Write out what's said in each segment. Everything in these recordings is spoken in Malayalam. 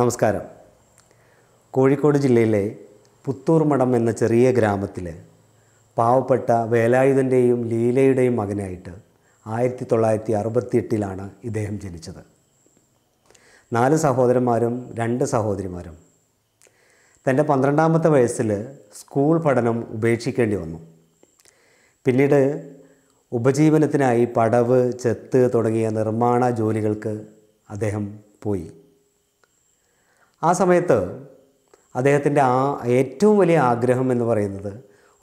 നമസ്കാരം കോഴിക്കോട് ജില്ലയിലെ പുത്തൂർ മഠം എന്ന ചെറിയ ഗ്രാമത്തിൽ പാവപ്പെട്ട വേലായുധൻ്റെയും ലീലയുടെയും മകനായിട്ട് ആയിരത്തി തൊള്ളായിരത്തി അറുപത്തിയെട്ടിലാണ് ഇദ്ദേഹം ജനിച്ചത് നാല് സഹോദരന്മാരും രണ്ട് സഹോദരിമാരും തൻ്റെ പന്ത്രണ്ടാമത്തെ വയസ്സിൽ സ്കൂൾ പഠനം ഉപേക്ഷിക്കേണ്ടി വന്നു പിന്നീട് ഉപജീവനത്തിനായി പടവ് ചെത്ത് തുടങ്ങിയ നിർമ്മാണ ജോലികൾക്ക് അദ്ദേഹം പോയി ആ സമയത്ത് അദ്ദേഹത്തിൻ്റെ ആ ഏറ്റവും വലിയ ആഗ്രഹം എന്ന് പറയുന്നത്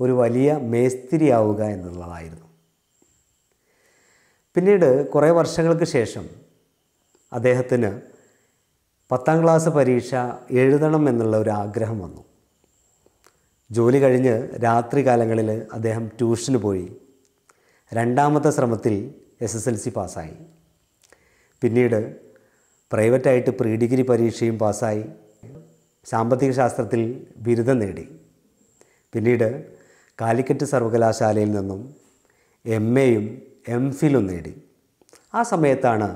ഒരു വലിയ മേസ്തിരിയാവുക എന്നുള്ളതായിരുന്നു പിന്നീട് കുറേ വർഷങ്ങൾക്ക് ശേഷം അദ്ദേഹത്തിന് പത്താം ക്ലാസ് പരീക്ഷ എഴുതണം എന്നുള്ള ഒരു ആഗ്രഹം വന്നു ജോലി കഴിഞ്ഞ് രാത്രി കാലങ്ങളിൽ അദ്ദേഹം ട്യൂഷന് പോയി രണ്ടാമത്തെ ശ്രമത്തിൽ എസ് എസ് എൽ സി പാസ്സായി പിന്നീട് പ്രൈവറ്റായിട്ട് പ്രീ ഡിഗ്രി പരീക്ഷയും പാസ്സായി സാമ്പത്തിക ശാസ്ത്രത്തിൽ ബിരുദം നേടി പിന്നീട് കാലിക്കറ്റ് സർവകലാശാലയിൽ നിന്നും എം എയും എം ഫിലും നേടി ആ സമയത്താണ്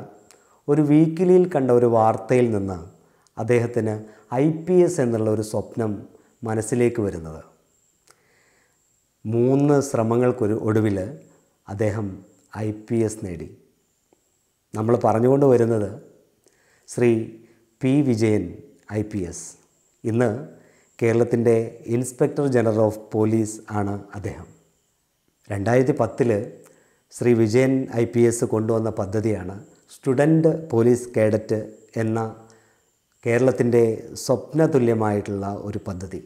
ഒരു വീക്കിലിയിൽ കണ്ട ഒരു വാർത്തയിൽ നിന്ന് അദ്ദേഹത്തിന് ഐ പി എസ് എന്നുള്ള ഒരു സ്വപ്നം മനസ്സിലേക്ക് വരുന്നത് മൂന്ന് ശ്രമങ്ങൾക്കൊരു ഒടുവിൽ അദ്ദേഹം ഐ പി എസ് നേടി നമ്മൾ പറഞ്ഞുകൊണ്ട് വരുന്നത് Shri P Vijayan I P S ഇന്ന് കേരളത്തിൻ്റെ ഇൻസ്പെക്ടർ ജനറൽ ഓഫ് പോലീസ് ആണ് അദ്ദേഹം രണ്ടായിരത്തി പത്തിൽ Shri Vijayan I P S കൊണ്ടുവന്ന പദ്ധതിയാണ് സ്റ്റുഡൻറ്റ് പോലീസ് കേഡറ്റ് എന്ന കേരളത്തിൻ്റെ സ്വപ്ന തുല്യമായിട്ടുള്ള ഒരു പദ്ധതി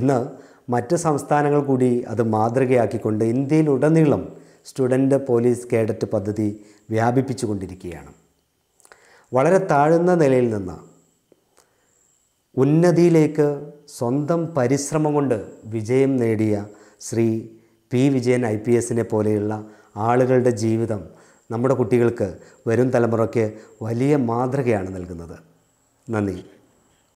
ഇന്ന് മറ്റ് സംസ്ഥാനങ്ങൾ കൂടി അത് മാതൃകയാക്കിക്കൊണ്ട് ഇന്ത്യയിലുടനീളം സ്റ്റുഡൻറ്റ് പോലീസ് കേഡറ്റ് പദ്ധതി വ്യാപിപ്പിച്ചു കൊണ്ടിരിക്കുകയാണ് വളരെ താഴ്ന്ന നിലയിൽ നിന്ന് ഉന്നതിയിലേക്ക് സ്വന്തം പരിശ്രമം കൊണ്ട് വിജയം നേടിയ Shri P Vijayan I P എസിനെ പോലെയുള്ള ആളുകളുടെ ജീവിതം നമ്മുടെ കുട്ടികൾക്ക് വരും തലമുറയ്ക്ക് വലിയ മാതൃകയാണ് നൽകുന്നത് നന്ദി